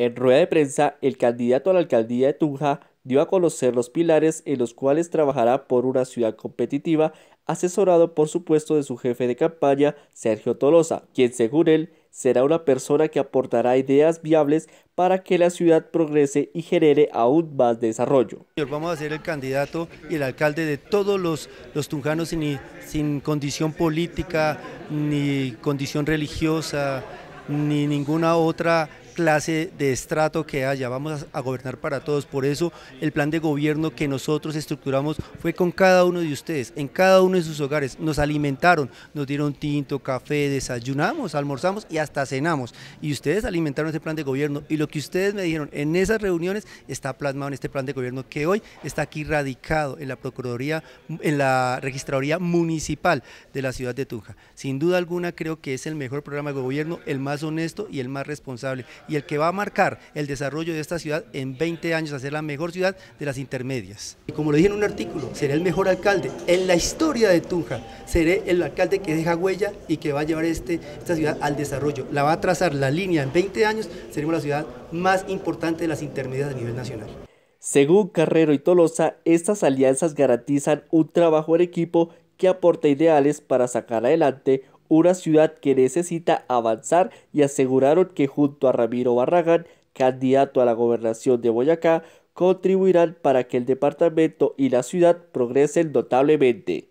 En rueda de prensa, el candidato a la alcaldía de Tunja dio a conocer los pilares en los cuales trabajará por una ciudad competitiva, asesorado por supuesto de su jefe de campaña, Sergio Tolosa, quien según él será una persona que aportará ideas viables para que la ciudad progrese y genere aún más desarrollo. Vamos a ser el candidato y el alcalde de todos los, los tunjanos sin condición política, ni condición religiosa, ni ninguna otra clase de estrato que haya, vamos a, gobernar para todos. Por eso el plan de gobierno que nosotros estructuramos fue con cada uno de ustedes, en cada uno de sus hogares. Nos alimentaron, nos dieron tinto, café, desayunamos, almorzamos y hasta cenamos. Y ustedes alimentaron ese plan de gobierno. Y lo que ustedes me dijeron en esas reuniones está plasmado en este plan de gobierno que hoy está aquí radicado en la Procuraduría, en la Registraduría Municipal de la ciudad de Tunja. Sin duda alguna creo que es el mejor programa de gobierno, el más honesto y el más responsable y el que va a marcar el desarrollo de esta ciudad en 20 años a ser la mejor ciudad de las intermedias. Y como lo dije en un artículo, seré el mejor alcalde en la historia de Tunja, seré el alcalde que deja huella y que va a llevar este, esta ciudad al desarrollo, la va a trazar la línea en 20 años, seremos la ciudad más importante de las intermedias a nivel nacional. Según Carrero y Tolosa, estas alianzas garantizan un trabajo en equipo que aporta ideales para sacar adelante una ciudad que necesita avanzar y aseguraron que junto a Ramiro Barragán, candidato a la gobernación de Boyacá, contribuirán para que el departamento y la ciudad progresen notablemente.